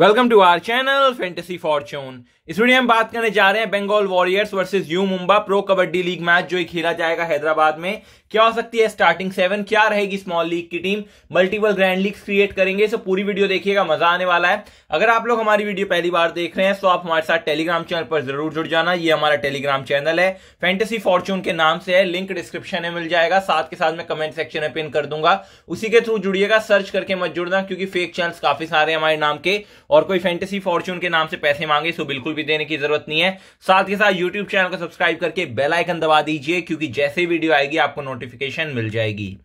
welcome to our channel Fantasy Fortune इस video में हम बात करने जा रहे हैं Bengal Warriors versus U Mumba pro kabaddi league match जो खेला जाएगा हैदराबाद में क्या हो सकती है स्टार्टिंग सेवन क्या रहेगी स्मॉल लीग की team multiple grand league create करेंगे सो पूरी वीडियो देखिएगा मजा आने वाला है अगर आप लोग हमारी वीडियो पहली बार देख रहे हैं तो आप हमारे साथ टेलीग्राम चैनल पर जरूर जुड़ जाना ये हमारा टेलीग्राम चैनल है फैंटेसी फॉर्च्यून के नाम से है लिंक डिस्क्रिप्शन में मिल जाएगा साथ के साथ मैं कमेंट सेक्शन में पिन कर दूंगा उसी के थ्रू जुड़िएगा सर्च करके मत जुड़ना क्योंकि फेक चैनल काफी सारे हमारे नाम के और कोई फैंटेसी फॉर्च्यून के नाम से पैसे मांगे सो बिल्कुल भी देने की जरूरत नहीं है साथ ही साथ यूट्यूब चैनल को सब्सक्राइब करके बेलाइकन दबा दीजिए क्योंकि जैसे वीडियो आएगी आपको नोटिफिकेशन मिल जाएगी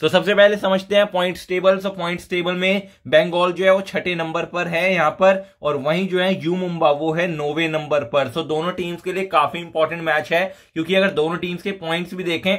तो सबसे पहले समझते हैं point table so point table में बंगाल जो है वो छठे नंबर पर है यहाँ पर और वहीं जो है यू मुंबा वो है नौवे नंबर पर सो दोनों टीम्स के लिए काफी इंपॉर्टेंट मैच है क्योंकि अगर दोनों टीम्स के पॉइंट्स भी देखें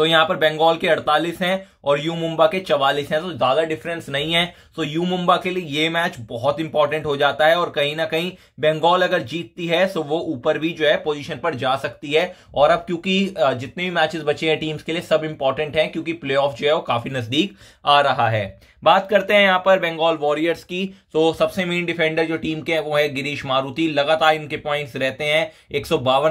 तो यहां पर बंगाल के 48 हैं और यू मुंबा के 44 हैं तो ज्यादा डिफरेंस नहीं है सो यू मुंबा के लिए ये मैच बहुत इंपॉर्टेंट हो जाता है और कहीं ना कहीं बंगाल अगर जीतती है तो वो ऊपर भी जो है पोजीशन पर जा सकती है और अब क्योंकि जितने भी मैचेस बचे हैं टीम्स के लिए सब इंपॉर्टेंट है क्योंकि प्ले जो है वो काफी नजदीक आ रहा है बात करते हैं यहाँ पर बंगाल वॉरियर्स की तो सबसे मेन डिफेंडर जो टीम के वो है गिरीश मारुति लगातार इनके पॉइंट्स रहते हैं एक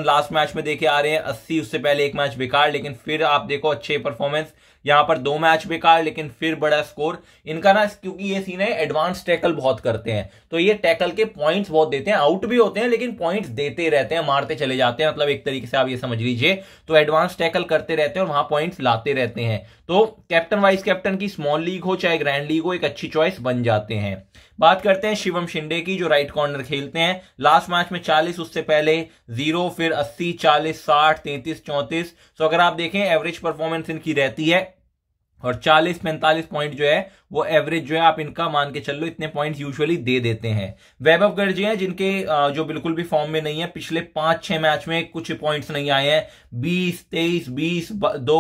लास्ट मैच में देखे आ रहे हैं अस्सी उससे पहले एक मैच बेकार लेकिन फिर आप देखो अच्छे परफॉर्मेंस यहां पर दो मैच बेकार लेकिन फिर बड़ा स्कोर इनका ना क्योंकि ये सीन है एडवांस टैकल बहुत करते हैं तो ये टैकल के पॉइंट्स बहुत देते हैं आउट भी होते हैं लेकिन पॉइंट्स देते रहते हैं मारते चले जाते हैं मतलब एक तरीके से आप ये समझ लीजिए तो एडवांस टैकल करते रहते हैं और वहां पॉइंट्स लाते रहते हैं तो कैप्टन वाइस कैप्टन की स्मॉल लीग हो चाहे ग्रैंड लीग हो एक अच्छी चॉइस बन जाते हैं बात करते हैं शिवम शिंडे की जो राइट कॉर्नर खेलते हैं लास्ट मैच में 40 उससे पहले जीरो फिर 80 40 60 33 चौंतीस सो अगर आप देखें एवरेज परफॉर्मेंस इनकी रहती है और 40 45 पॉइंट जो है वो एवरेज जो है आप इनका मान के चल लो इतने पॉइंट यूजुअली दे देते हैं वैभव गर्जी हैं जिनके जो बिल्कुल भी फॉर्म में नहीं है पिछले पांच छह मैच में कुछ पॉइंट्स नहीं आए हैं बीस तेईस बीस दो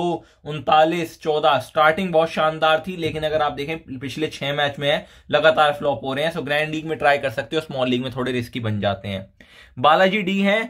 उनतालीस चौदह स्टार्टिंग बहुत शानदार थी लेकिन अगर आप देखें पिछले छह मैच में है लगातार फ्लॉप हो रहे हैं सो ग्रैंड लीग में ट्राई कर सकते हो स्मॉल लीग में थोड़े रिस्की बन जाते हैं बालाजी डी हैं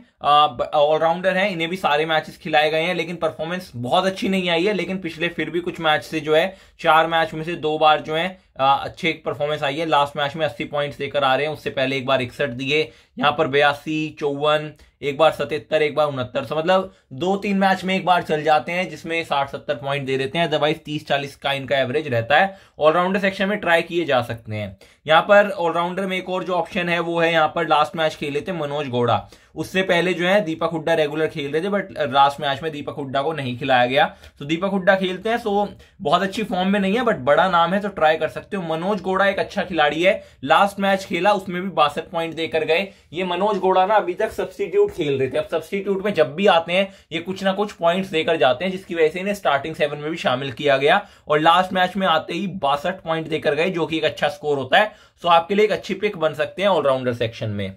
ऑलराउंडर हैं इन्हें भी सारे मैचेस खिलाए गए हैं लेकिन परफॉर्मेंस बहुत अच्छी नहीं आई है लेकिन पिछले फिर भी कुछ मैच से जो है चार मैच में से दो बार जो है अच्छे एक परफॉर्मेंस आई है लास्ट मैच में अस्सी पॉइंट्स देकर आ रहे हैं उससे पहले एक बार इकसठ दिए यहाँ पर बयासी चौवन एक बार सतहत्तर एक बार उनहत्तर सो मतलब दो तीन मैच में एक बार चल जाते हैं जिसमें साठ सत्तर पॉइंट दे देते हैं अदरवाइज तीस चालीस का इनका एवरेज रहता है ऑलराउंडर सेक्शन में ट्राई किए जा सकते हैं यहाँ पर ऑलराउंडर में एक और जो ऑप्शन है वो है यहाँ पर लास्ट मैच खेले थे मनोज गौड़ा उससे पहले जो है दीपक हुड्डा रेगुलर खेल रहे थे बट लास्ट मैच में दीपक हुड्डा को नहीं खिलाया गया तो दीपक हुड्डा खेलते हैं सो बहुत अच्छी फॉर्म में नहीं है बट बड़ा नाम है तो ट्राई कर सकते हो मनोज गोड़ा एक अच्छा खिलाड़ी है लास्ट मैच खेला उसमें भी बासठ पॉइंट देकर गए ये मनोज गोड़ा ना अभी तक सब्सिट्यूट सब्सटीट्यूट खेल रहे थे अब सब्सटीट्यूट में जब भी आते हैं ये कुछ ना कुछ पॉइंट्स देकर जाते हैं जिसकी वजह से इन्हें स्टार्टिंग सेवन में भी शामिल किया गया और लास्ट मैच में आते ही बासठ पॉइंट देकर गए जो कि एक अच्छा स्कोर होता है सो आपके लिए एक अच्छी पिक बन सकते हैं ऑलराउंडर सेक्शन में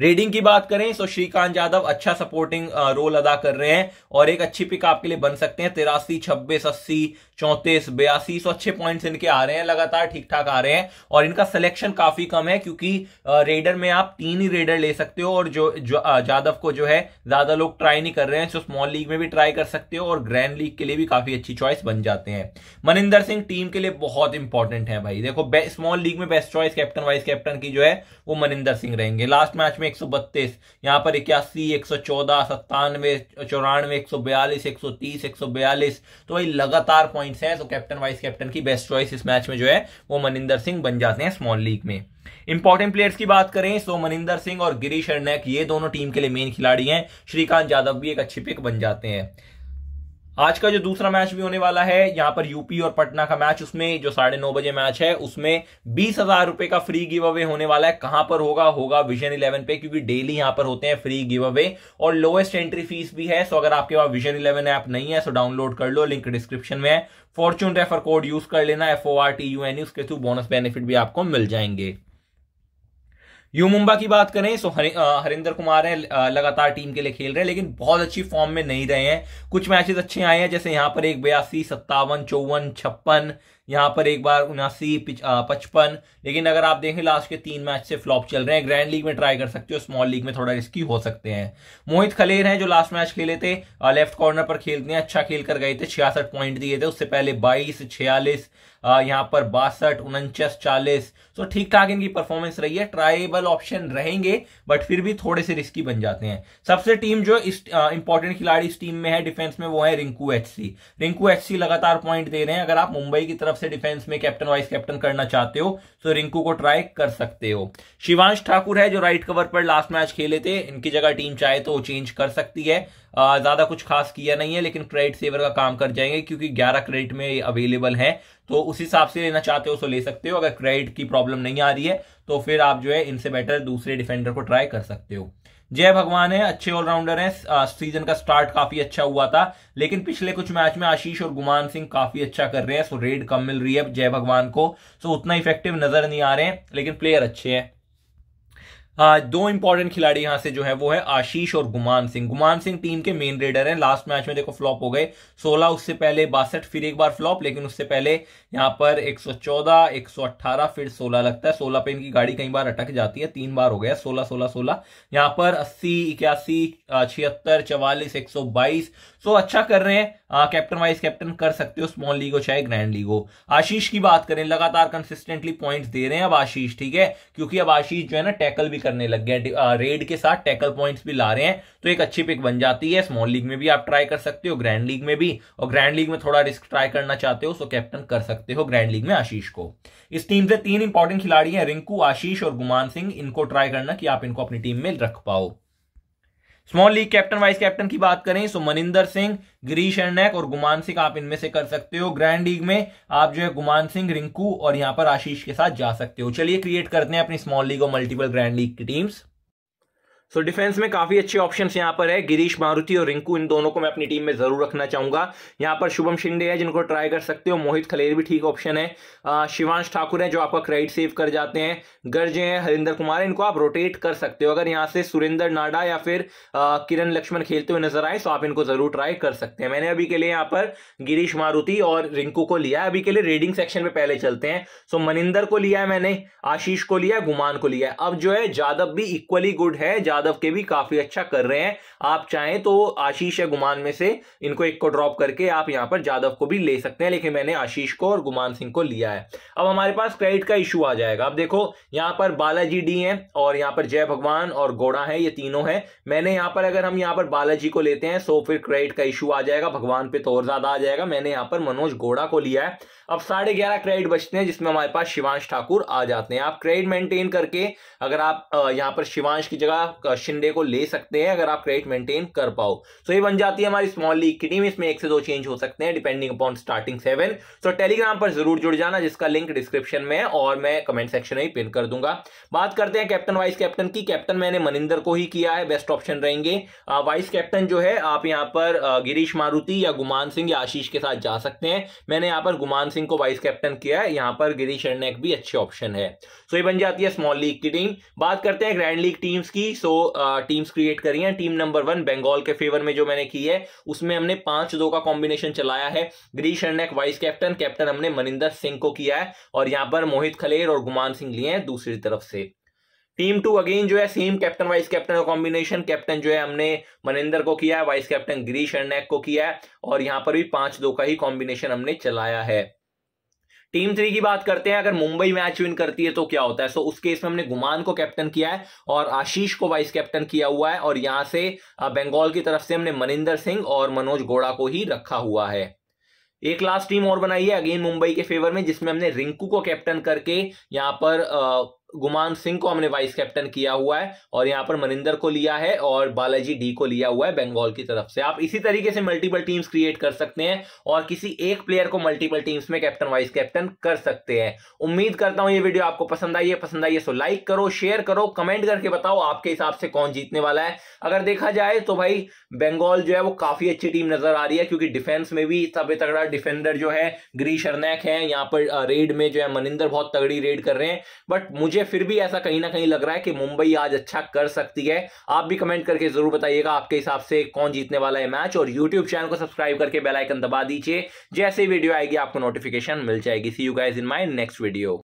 रेडिंग की बात करें तो श्रीकांत यादव अच्छा सपोर्टिंग रोल uh, अदा कर रहे हैं और एक अच्छी पिक आपके लिए बन सकते हैं तिरासी छब्बीस अस्सी चौंतीस बयासी सौ अच्छे पॉइंट्स इनके आ रहे हैं लगातार ठीक ठाक आ रहे हैं और इनका सिलेक्शन काफी कम है क्योंकि रेडर में आप तीन ही रेडर ले सकते हो और जो जादव को जो है ज्यादा लोग ट्राई नहीं कर रहे हैं सो स्मॉल लीग में भी ट्राई कर सकते हो और ग्रैंड लीग के लिए भी काफी अच्छी चॉइस बन जाते हैं मनिंदर सिंह टीम के लिए बहुत इंपॉर्टेंट है भाई देखो स्मॉल लीग में best choice captain vice captain की जो है वो मनिंदर सिंह रहेंगे लास्ट मैच में एक सौ बत्तीस यहाँ पर इक्यासी एक सौ चौदह सत्तानवे चौरानवे एक सौ बयालीस एक सौ तीस एक सौ बयालीस तो भाई लगातार पॉइंट पॉइंट्स हैं तो कैप्टन वाइस कैप्टन की बेस्ट चॉइस इस मैच में जो है वो मनिंदर सिंह बन जाते हैं स्मॉल लीग में इंपॉर्टेंट प्लेयर्स की बात करें तो मनिंदर सिंह और गिरीश अर्नैक ये दोनों टीम के लिए मेन खिलाड़ी हैं श्रीकांत यादव भी एक अच्छी पिक बन जाते हैं आज का जो दूसरा मैच भी होने वाला है यहां पर यूपी और पटना का मैच उसमें जो साढ़े नौ बजे मैच है उसमें बीस हजार रुपए का फ्री गिव अवे होने वाला है कहां पर होगा होगा विजन इलेवन पे क्योंकि डेली यहां पर होते हैं फ्री गिव अवे और लोएस्ट एंट्री फीस भी है सो अगर आपके पास विजन इलेवन ऐप नहीं है सो डाउनलोड कर लो लिंक डिस्क्रिप्शन में है फॉर्चून रेफर कोड यूज कर लेना F O R T U N उसके थ्रू बोनस बेनिफिट भी आपको मिल जाएंगे यू मुंबा की बात करें सो हरि, हरिंदर कुमार है लगातार टीम के लिए खेल रहे हैं लेकिन बहुत अच्छी फॉर्म में नहीं रहे हैं कुछ मैचेस अच्छे आए हैं जैसे यहां पर एक बयासी सत्तावन चौवन छप्पन यहाँ पर एक बार उनासी पचपन लेकिन अगर आप देखें लास्ट के तीन मैच से फ्लॉप चल रहे हैं ग्रैंड लीग में ट्राई कर सकते हो स्मॉल लीग में थोड़ा रिस्की हो सकते हैं मोहित खलेर हैं जो लास्ट मैच खेले थे लेफ्ट कॉर्नर पर खेलते हैं अच्छा खेल कर गए थे छियासठ पॉइंट दिए थे उससे पहले बाईस छियालीस यहाँ पर बासठ उनचास चालीस सो ठीक ठाक इनकी परफॉर्मेंस रही है ट्राइबल ऑप्शन रहेंगे बट फिर भी थोड़े से रिस्की बन जाते हैं सबसे टीम जो इस इंपॉर्टेंट खिलाड़ी इस टीम में है डिफेंस में वो है रिंकू एच रिंकू एच लगातार पॉइंट दे रहे हैं अगर आप मुंबई की तरफ से डिफेंस में कैप्टन वाइस कैप्टन करना चाहते हो तो रिंकू को ट्राई कर सकते हो शिवांश ठाकुर है जो राइट कवर पर लास्ट मैच खेले थे इनकी जगह टीम चाहे तो चेंज कर सकती है ज्यादा कुछ खास किया नहीं है लेकिन क्रेडिट सेवर का काम कर जाएंगे क्योंकि 11 क्रेडिट में अवेलेबल है तो उस हिसाब से लेना चाहते हो तो ले सकते हो अगर क्रेडिट की प्रॉब्लम नहीं आ रही है तो फिर आप जो है इनसे बेटर दूसरे डिफेंडर को ट्राई कर सकते हो जय भगवान है अच्छे ऑलराउंडर हैं सीजन का स्टार्ट काफी अच्छा हुआ था लेकिन पिछले कुछ मैच में आशीष और गुमान सिंह काफी अच्छा कर रहे हैं सो रेड कम मिल रही है जय भगवान को सो उतना इफेक्टिव नजर नहीं आ रहे हैं लेकिन प्लेयर अच्छे हैं दो इंपॉर्टेंट खिलाड़ी यहां से जो है वो है आशीष और गुमान सिंह गुमान सिंह टीम के मेन रेडर हैं लास्ट मैच में देखो फ्लॉप हो गए 16 उससे पहले बासठ फिर एक बार फ्लॉप लेकिन उससे पहले यहां पर 114 118 फिर 16 लगता है 16 पे इनकी गाड़ी कई बार अटक जाती है तीन बार हो गया 16 16 16 यहां पर अस्सी इक्यासी छिहत्तर चवालीस एक सौ अच्छा कर रहे हैं कैप्टन वाइस कैप्टन कर सकते हो स्मॉल लीग हो चाहे ग्रैंड लीग हो आशीष की बात करें लगातार कंसिस्टेंटली पॉइंट दे रहे हैं अब आशीष ठीक है क्योंकि अब आशीष जो है ना टैकल भी करने लग गए रेड के साथ टैकल पॉइंट्स भी ला रहे हैं तो एक अच्छी पिक बन जाती है स्मॉल लीग में भी आप ट्राई कर सकते हो ग्रैंड लीग में भी और ग्रैंड लीग में थोड़ा रिस्क ट्राई करना चाहते हो सो कैप्टन कर सकते हो ग्रैंड लीग में आशीष को इस टीम से तीन इंपॉर्टेंट खिलाड़ी हैं रिंकू आशीष और गुमान सिंह इनको ट्राई करना कि आप इनको अपनी टीम में रख पाओ small league captain vice captain की बात करें सो तो मनिंदर सिंह गिरीश एंडनेक और गुमान सिंह आप इनमें से कर सकते हो ग्रैंड लीग में आप जो है गुमान सिंह रिंकू और यहां पर आशीष के साथ जा सकते हो चलिए क्रिएट करते हैं अपनी स्मॉल लीग और मल्टीपल ग्रैंड लीग की टीम्स सो so, डिफेंस में काफ़ी अच्छे ऑप्शंस यहाँ पर है गिरीश मारुति और रिंकू इन दोनों को मैं अपनी टीम में ज़रूर रखना चाहूंगा यहाँ पर शुभम शिंदे है जिनको ट्राई कर सकते हो मोहित खलेर भी ठीक ऑप्शन है शिवांश ठाकुर है जो आपका क्रेडिट सेव कर जाते हैं गर्जे हैं हरिंदर कुमार इनको आप रोटेट कर सकते हो अगर यहाँ से सुरेंद्र नाडा या फिर किरण लक्ष्मण खेलते हुए नजर आए तो आप इनको ज़रूर ट्राई कर सकते हैं मैंने अभी के लिए यहाँ पर गिरीश मारुति और रिंकू को लिया अभी के लिए रेडिंग सेक्शन में पहले चलते हैं सो मनिंदर को लिया है मैंने आशीष को लिया गुमान को लिया अब जो है जादव भी इक्वली गुड है यादव के भी काफी अच्छा कर रहे हैं आप चाहें तो आशीष या गुमान में से इनको एक को ड्रॉप करके आप यहां पर यादव को भी ले सकते हैं लेकिन मैंने आशीष को और गुमान सिंह को लिया है अब हमारे पास क्रेडिट का इशू आ जाएगा अब देखो यहां पर बालाजी डी है और यहां पर जय भगवान और गोड़ा है ये तीनों है मैंने यहां पर अगर हम यहां पर बालाजी को लेते हैं सो फिर क्रेडिट का इशू आ जाएगा भगवान पे तो और ज्यादा आ जाएगा मैंने यहां पर मनोज गोड़ा को लिया है अब साढ़े ग्यारह क्रेडिट बचते हैं जिसमें हमारे पास शिवांश ठाकुर आ जाते हैं आप क्रेडिट मेंटेन करके अगर आप यहां पर शिवांश की जगह शिंदे को ले सकते हैं अगर आप क्रेडिट मेंटेन कर पाओ सो so ये बन जाती है हमारी स्मॉल लीग की टीम इसमें एक से दो चेंज हो सकते हैं depending upon starting seven so Telegram पर जरूर जुड़ जाना जिसका लिंक डिस्क्रिप्शन में है और मैं कमेंट सेक्शन में ही पिन कर दूंगा बात करते हैं कैप्टन वाइस कैप्टन की कैप्टन मैंने मनिंदर को ही किया है बेस्ट ऑप्शन रहेंगे वाइस कैप्टन जो है आप यहाँ पर गिरीश मारुति या गुमान सिंह या आशीष के साथ जा सकते हैं मैंने यहाँ पर गुमान सिंह को वाइस कैप्टन किया है यहाँ पर गिरीश एर्नेक भी अच्छे ऑप्शन है सो ये बन जाती है स्मॉल लीग की टीम बात करते हैं ग्रैंड लीग टीम्स की सो टीम्स क्रिएट करी हैं टीम नंबर वन बंगाल के फेवर में जो मैंने की है उसमें हमने पांच दो का कॉम्बिनेशन चलाया है ग्रीश हंडक वाइस कैप्टन कैप्टन हमने मनिंदर सिंह को किया है और यहाँ पर मोहित खलेर और गुमान सिंह लिए हैं दूसरी तरफ से टीम टू अगेन जो है सेम कैप्टन वाइस कैप्टन का कॉम्बिनेशन कैप्टन जो है हमने मनिंदर को किया है वाइस कैप्टन गिरीश अर्नैक को किया है और यहां पर भी पांच दो का ही कॉम्बिनेशन हमने चलाया है टीम थ्री की बात करते हैं अगर मुंबई मैच विन करती है तो क्या होता है सो so, उस केस में हमने गुमान को कैप्टन किया है और आशीष को वाइस कैप्टन किया हुआ है और यहां से बंगाल की तरफ से हमने मनिंदर सिंह और मनोज गोड़ा को ही रखा हुआ है एक लास्ट टीम और बनाई है अगेन मुंबई के फेवर में जिसमें हमने रिंकू को कैप्टन करके यहां पर आ, गुमान सिंह को हमने वाइस कैप्टन किया हुआ है और यहाँ पर मनिंदर को लिया है और बालाजी डी को लिया हुआ है बंगाल की तरफ से आप इसी तरीके से मल्टीपल टीम्स क्रिएट कर सकते हैं और किसी एक प्लेयर को मल्टीपल टीम्स में कैप्टन वाइस कैप्टन कर सकते हैं उम्मीद करता हूं ये वीडियो आपको पसंद आई है पसंद आई है सो तो लाइक करो शेयर करो कमेंट करके बताओ आपके हिसाब से कौन जीतने वाला है अगर देखा जाए तो भाई बंगाल जो है वो काफी अच्छी टीम नजर आ रही है क्योंकि डिफेंस में भी तब तगड़ा डिफेंडर जो है ग्री शरनेक है यहाँ पर रेड में जो है मनिंदर बहुत तगड़ी रेड कर रहे हैं बट मुझे मुझे फिर भी ऐसा कहीं ना कहीं लग रहा है कि मुंबई आज अच्छा कर सकती है आप भी कमेंट करके जरूर बताइएगा आपके हिसाब से कौन जीतने वाला है मैच और यूट्यूब चैनल को सब्सक्राइब करके बेलाइकन दबा दीजिए जैसे वीडियो आएगी आपको नोटिफिकेशन मिल जाएगी see you guys in my next video